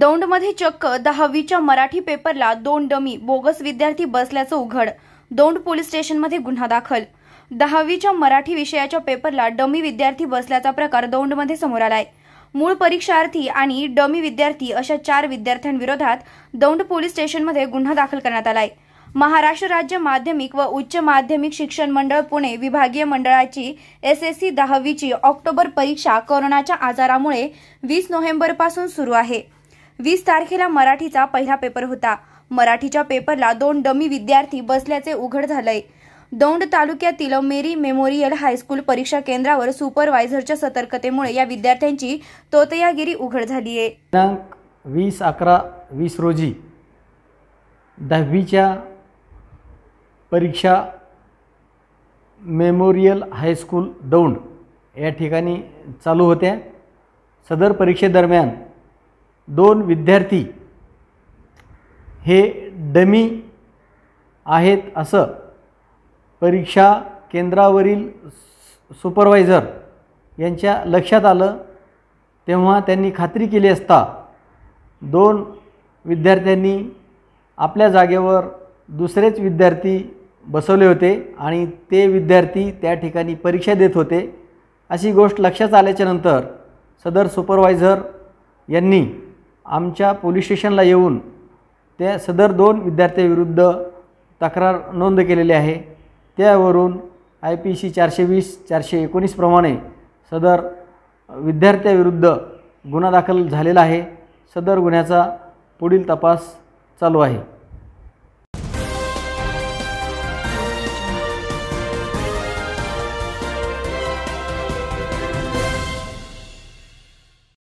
दौंडमध्ये चक्क दहावीच्या मराठी पेपरला दोन डमी बोगस विद्यार्थी बसल्याचं उघड दौंड पोलीस स्टेशनमध्ये गुन्हा दाखल दहावीच्या मराठी विषयाच्या पेपरला डमी विद्यार्थी बसल्याचा प्रकार दौंडमध्ये समोर आलाय मूळ परीक्षार्थी आणि डमी विद्यार्थी अशा चार विद्यार्थ्यांविरोधात दौंड पोलीस स्टेशनमध्ये गुन्हा दाखल करण्यात आलाय महाराष्ट्र राज्य माध्यमिक व उच्च माध्यमिक शिक्षण मंडळ पुणे विभागीय मंडळाची एस एस सी दहावीची ऑक्टोबर परीक्षा कोरोनाच्या आजारामुळे वीस नोव्हेंबरपासून सुरू आहे वीस तारखेला मराठीचा पहिला पेपर होता मराठीच्या पेपरला दोन डमी विद्यार्थी बसल्याचे उघड झालंय दौंड तालुक्यातील मेरी मेमोरियल हायस्कूल परीक्षा केंद्रावर सुपरवायझरच्या सतर्कतेमुळे या विद्यार्थ्यांची तोतयागिरी उघड झाली आहे दिनांक वीस अकरा वीस रोजी दहावीच्या परीक्षा मेमोरियल हायस्कूल दौंड या ठिकाणी चालू होत्या सदर परीक्षेदरम्यान दोन विद्यार्थी हे डमी आहेत असं परीक्षा केंद्रावरील सुपरवायझर यांच्या लक्षात आलं तेव्हा त्यांनी खात्री केली असता दोन विद्यार्थ्यांनी आपल्या जागेवर दुसरेच विद्यार्थी बसवले होते आणि ते विद्यार्थी त्या ठिकाणी परीक्षा देत होते अशी गोष्ट लक्षात आल्याच्यानंतर सदर सुपरवायझर यांनी आमच्या पोलीस स्टेशनला येऊन त्या सदर दोन विद्यार्थ्याविरुद्ध तक्रार नोंद केलेली आहे त्यावरून आय पी सी चारशे वीस चारशे एकोणीसप्रमाणे सदर विद्यार्थ्याविरुद्ध गुन्हा दाखल झालेला आहे सदर गुन्ह्याचा पुढील तपास चालू आहे